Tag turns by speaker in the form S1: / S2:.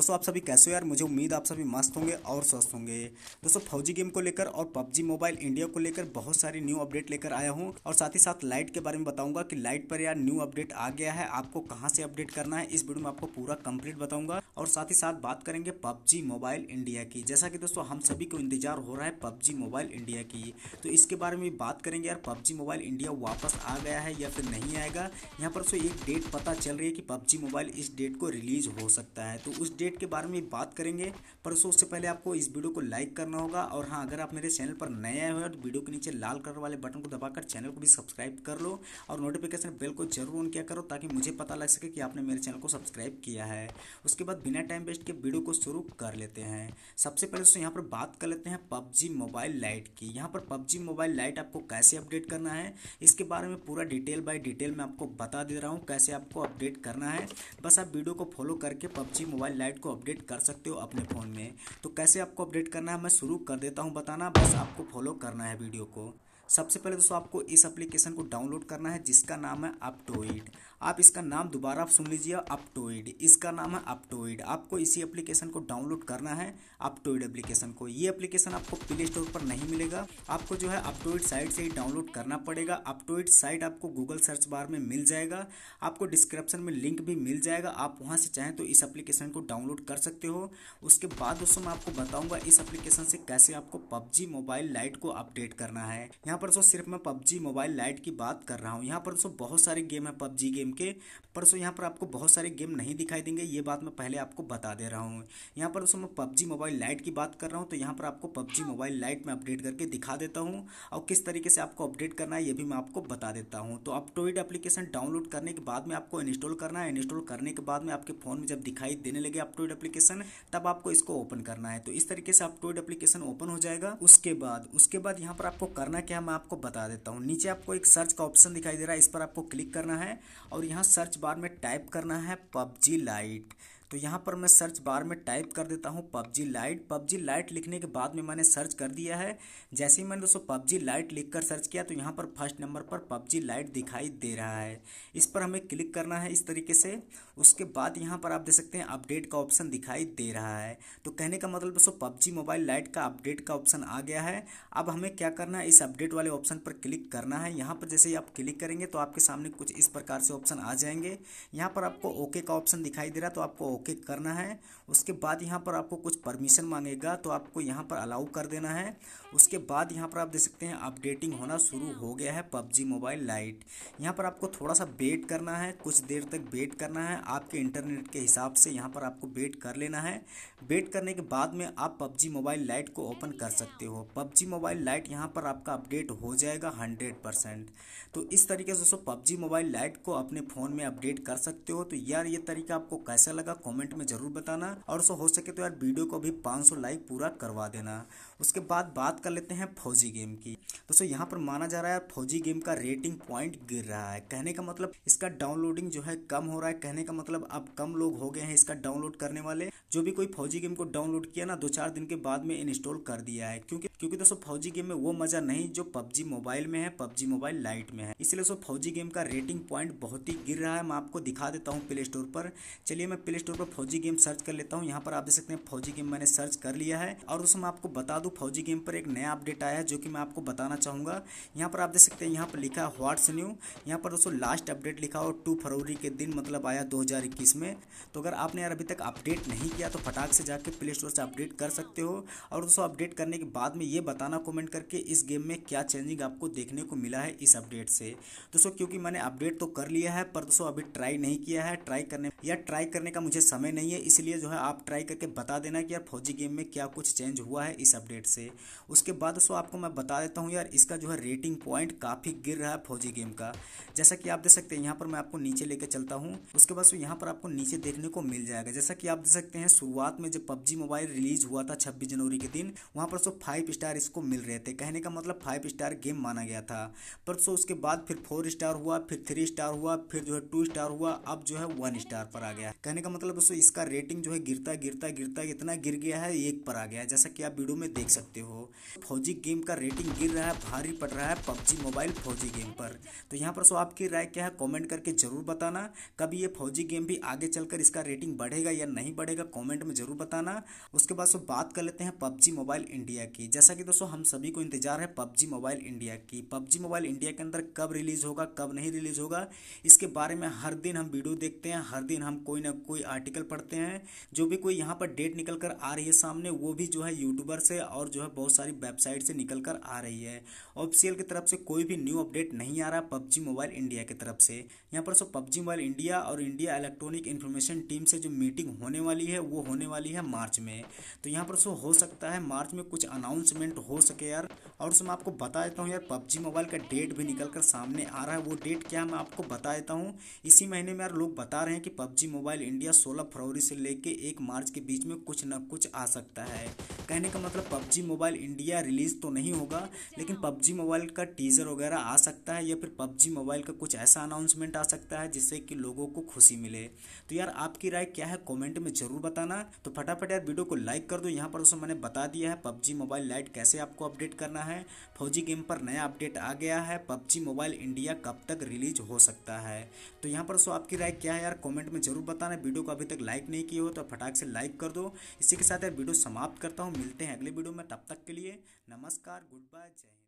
S1: दोस्तों आप सभी कैसे हो यार मुझे उम्मीद आप सभी मस्त होंगे और स्वस्थ होंगे दोस्तों फौजी गेम को लेकर और पबजी मोबाइल इंडिया को लेकर बहुत सारी न्यू अपडेट लेकर आया हूँ और साथ ही साथ लाइट के बारे में बताऊंगा कि लाइट पर यार न्यू अपडेट आ गया है आपको कहाँ से अपडेट करना है इस वीडियो में आपको पूरा कम्प्लीट बताऊंगा और साथ ही साथ बात करेंगे पबजी मोबाइल इंडिया की जैसा कि दोस्तों हम सभी को इंतजार हो रहा है पबजी मोबाइल इंडिया की तो इसके बारे में बात करेंगे यार पबजी मोबाइल इंडिया वापस आ गया है या फिर नहीं आएगा यहाँ पर एक डेट पता चल रही है कि पबजी मोबाइल इस डेट को रिलीज हो सकता है तो उस डेट अपडेट के बारे में बात करेंगे पर उससे पहले आपको इस वीडियो को लाइक करना होगा और हाँ अगर आप मेरे चैनल पर नए आए हो तो वीडियो के नीचे लाल कलर वाले बटन को दबाकर चैनल को भी सब्सक्राइब कर लो और नोटिफिकेशन बेल को जरूर ऑन किया करो ताकि मुझे पता लग सके कि आपने मेरे चैनल को सब्सक्राइब किया है उसके बाद बिना टाइम वेस्ट के वीडियो को शुरू कर लेते हैं सबसे पहले दोस्तों यहाँ पर बात कर लेते हैं पबजी मोबाइल लाइट की यहाँ पर पबजी मोबाइल लाइट आपको कैसे अपडेट करना है इसके बारे में पूरा डिटेल बाई डिटेल मैं आपको बता दे रहा हूँ कैसे आपको अपडेट करना है बस आप वीडियो को फॉलो करके पबजी मोबाइल लाइट वेबसाइट को अपडेट कर सकते हो अपने फ़ोन में तो कैसे आपको अपडेट करना है मैं शुरू कर देता हूँ बताना बस आपको फॉलो करना है वीडियो को सबसे पहले दोस्तों आपको इस एप्लीकेशन को डाउनलोड करना है जिसका नाम है अपटोइड आप इसका नाम दोबारा आप सुन लीजिए अपटोइड इसका नाम है अपटोइड आपको इसी एप्लीकेशन को डाउनलोड करना है अपटोइड एप्लीकेशन को ये एप्लीकेशन आपको प्ले स्टोर पर नहीं मिलेगा आपको जो है अपटोइड साइट से ही डाउनलोड करना पड़ेगा अपटोइड साइट आपको गूगल सर्च बार में मिल जाएगा आपको डिस्क्रिप्शन में लिंक भी मिल जाएगा आप वहाँ से चाहें तो इस एप्लीकेशन को डाउनलोड कर सकते हो उसके बाद दोस्तों मैं आपको बताऊँगा इस अप्लीकेशन से कैसे आपको पबजी मोबाइल लाइट को अपडेट करना है यहाँ पर सो सिर्फ मैं पबजी मोबाइल लाइट की बात कर रहा हूँ यहाँ पर सो बहुत सारे गेम है पबजी गेम के पर सो यहाँ पर आपको बहुत सारे गेम नहीं दिखाई देंगे ये बात मैं पहले आपको बता दे रहा हूँ यहाँ पर सो मैं पबजी मोबाइल लाइट की बात कर रहा हूँ तो यहाँ पर आपको पबजी मोबाइल लाइट में अपडेट करके दिखा देता हूँ और किस तरीके से आपको अपडेट करना है ये भी मैं आपको बता देता हूँ तो आप टोइड एप्लीकेशन डाउनलोड करने के बाद में आपको इंस्टॉल करना है इंस्टॉल करने के बाद में आपके फ़ोन में जब दिखाई देने लगे टोइड एप्लीकेशन तब आपको इसको ओपन करना है तो इस तरीके से आप टोइड एप्लीकेशन ओपन हो जाएगा उसके बाद उसके बाद यहाँ पर आपको करना क्या मैं आपको बता देता हूँ नीचे आपको एक सर्च का ऑप्शन दिखाई दे रहा है इस पर आपको क्लिक करना है और यहाँ सर्च बार में टाइप करना है पबजी लाइट तो यहाँ पर मैं सर्च बार में टाइप कर देता हूँ पबजी लाइट पबजी लाइट लिखने के बाद में मैंने सर्च कर दिया है जैसे ही मैंने दोस्तों पबजी लाइट लिख कर सर्च किया तो यहाँ पर फर्स्ट नंबर पर पबजी लाइट दिखाई दे रहा है इस पर हमें क्लिक करना है इस तरीके से उसके बाद यहाँ पर आप देख सकते हैं अपडेट का ऑप्शन दिखाई दे रहा है तो कहने का मतलब दोस्तों पबजी मोबाइल लाइट का अपडेट का ऑप्शन आ गया है अब हमें क्या करना है इस अपडेट वाले ऑप्शन पर क्लिक करना है यहाँ पर जैसे ही आप क्लिक करेंगे तो आपके सामने कुछ इस प्रकार से ऑप्शन आ जाएंगे यहाँ पर आपको ओके का ऑप्शन दिखाई दे रहा है तो आपको ओके करना है उसके बाद यहाँ पर आपको कुछ परमिशन मांगेगा तो आपको यहाँ पर अलाउ कर देना है उसके बाद यहाँ पर आप देख सकते हैं अपडेटिंग होना शुरू हो गया है पबजी मोबाइल लाइट यहाँ पर आपको थोड़ा सा वेट करना है कुछ देर तक वेट करना है आपके इंटरनेट के हिसाब से यहाँ पर आपको वेट कर लेना है वेट करने के बाद में आप पबजी मोबाइल लाइट को ओपन कर सकते हो पबजी मोबाइल लाइट यहाँ पर आपका अपडेट हो जाएगा हंड्रेड परसेंट तो इस तरीके से दोस्तों पबजी मोबाइल लाइट को अपने फ़ोन में अपडेट कर सकते हो तो यार ये तरीका आपको कैसा लगा कमेंट में ज़रूर बताना और सो हो सके तो यार वीडियो को भी 500 लाइक पूरा करवा देना उसके बाद बात कर लेते हैं फौजी गेम की तो सो यहाँ पर माना जा रहा है फौजी गेम का रेटिंग पॉइंट गिर रहा है कहने का मतलब इसका डाउनलोडिंग जो है कम हो रहा है कहने का मतलब अब कम लोग हो गए हैं इसका डाउनलोड करने वाले जो भी कोई फौजी गेम को डाउनलोड किया ना दो चार दिन के बाद में इंस्टॉल कर दिया है क्योंकि क्योंकि दोस्तों फौजी गेम में वो मजा नहीं जो पबजी मोबाइल में है पबजी मोबाइल लाइट में है इसलिए दोस्तों फौजी गेम का रेटिंग पॉइंट बहुत ही गिर रहा है मैं आपको दिखा देता हूँ प्ले स्टोर पर चलिए मैं प्ले स्टोर पर फौजी गेम सर्च कर लेता हूँ यहाँ पर आप देख सकते हैं फौजी गेम मैंने सर्च कर लिया है और उसमें आपको बता दू फौजी गेम पर एक नया अपडेट आया है जो कि मैं आपको बताना चाहूंगा यहाँ पर आप देख सकते हैं यहाँ पर लिखा है व्हाट्स न्यू यहाँ पर दोस्तों लास्ट अपडेट लिखा हो टू फरवरी के दिन मतलब आया दो में तो अगर आपने यार अभी तक अपडेट नहीं किया तो फटाक से जाके प्ले स्टोर से अपडेट कर सकते हो और दोस्तों अपडेट करने के बाद में ये बताना कॉमेंट करके इस गेम में क्या चेंजिंग आपको देखने को मिला है इस अपडेट से दोस्तों क्योंकि मैंने अपडेट तो कर लिया है पर दोस्तों अभी ट्राई नहीं किया है ट्राई करने या ट्राई करने का मुझे मुझे समय नहीं है इसलिए जो है आप ट्राई करके बता देना कि यार फौजी गेम में क्या कुछ चेंज हुआ है इस अपडेट से उसके बाद दोस्तों आपको मैं बता देता हूँ यार इसका जो है रेटिंग पॉइंट काफ़ी गिर रहा है फौजी गेम का जैसा कि आप देख सकते हैं यहाँ पर मैं आपको नीचे लेके चलता हूँ उसके बाद यहाँ पर आपको नीचे देखने को मिल जाएगा जैसा कि आप देख सकते हैं शुरुआत में जब पबजी मोबाइल रिलीज हुआ था छब्बीस जनवरी के दिन वहाँ पर सो फाइव स्टार इसको मिल रहे थे कहने का मतलब फाइव स्टार गेम माना गया था पर सो उसके बाद फिर फोर स्टार हुआ फिर थ्री स्टार हुआ फिर जो है टू स्टार हुआ अब जो है वन स्टार पर आ गया कहने का मतलब मतलब दोस्तों इसका रेटिंग जो है गिरता गिरता गिरता इतना गिर गया है एक पर आ गया है जैसा कि आप वीडियो में देख सकते हो फौजी गेम का रेटिंग गिर रहा है भारी पड़ रहा है पबजी मोबाइल फौजी गेम पर तो यहाँ पर सो आपकी राय क्या है कॉमेंट करके ज़रूर बताना कभी ये फौजी गेम भी आगे चलकर इसका रेटिंग बढ़ेगा या नहीं बढ़ेगा कॉमेंट में ज़रूर बताना उसके बाद सो बात कर लेते हैं पबजी मोबाइल इंडिया की जैसा कि दोस्तों हम सभी को इंतजार है पबजी मोबाइल इंडिया की पबजी मोबाइल इंडिया के अंदर कब रिलीज़ होगा कब नहीं रिलीज़ होगा इसके बारे में हर दिन हम वीडियो देखते हैं हर दिन हम कोई ना कोई आर्टिकल पढ़ते हैं जो भी कोई यहाँ पर डेट निकल कर आ रही है सामने वो भी जो है यूट्यूबर से और जो है बहुत सारी वेबसाइट से निकल कर आ रही है ऑफिसियल की तरफ से कोई भी न्यू अपडेट नहीं आ रहा पबजी मोबाइल इंडिया की तरफ से यहाँ पर सो पबजी मोबाइल इंडिया और इंडिया इलेक्ट्रॉनिक इन्फॉर्मेशन टीम से जो मीटिंग होने वाली है वो होने वाली है मार्च में तो यहाँ पर सो हो सकता है मार्च में कुछ अनाउंसमेंट हो सके यार और मैं आपको बता देता हूँ यार पबजी मोबाइल का डेट भी निकल कर सामने आ रहा है वो डेट क्या मैं आपको बता देता हूँ इसी महीने में यार लोग बता रहे हैं कि पबजी मोबाइल इंडिया सोलह फरवरी से लेके एक मार्च के बीच में कुछ ना कुछ आ सकता है कहने का मतलब पबजी मोबाइल इंडिया रिलीज़ तो नहीं होगा लेकिन पबजी मोबाइल का टीज़र वगैरह आ सकता है या फिर पबजी मोबाइल का कुछ ऐसा अनाउंसमेंट आ सकता है जिससे कि लोगों को खुशी मिले तो यार आपकी राय क्या है कॉमेंट में ज़रूर बताना तो फटाफट यार वीडियो को लाइक कर दो यहाँ पर उसमें मैंने बता दिया है पबजी मोबाइल लाइट कैसे आपको अपडेट करना है फौजी गेम पर नया अपडेट आ गया है पबजी मोबाइल इंडिया कब तक रिलीज हो सकता है तो यहाँ पर सो आपकी राय क्या है यार कॉमेंट में ज़रूर बताना वीडियो को अभी तक लाइक नहीं किया हो तो फटाक से लाइक कर दो इसी के साथ यार वीडियो समाप्त करता हूँ मिलते हैं अगले वीडियो में तब तक के लिए नमस्कार गुड बाय जय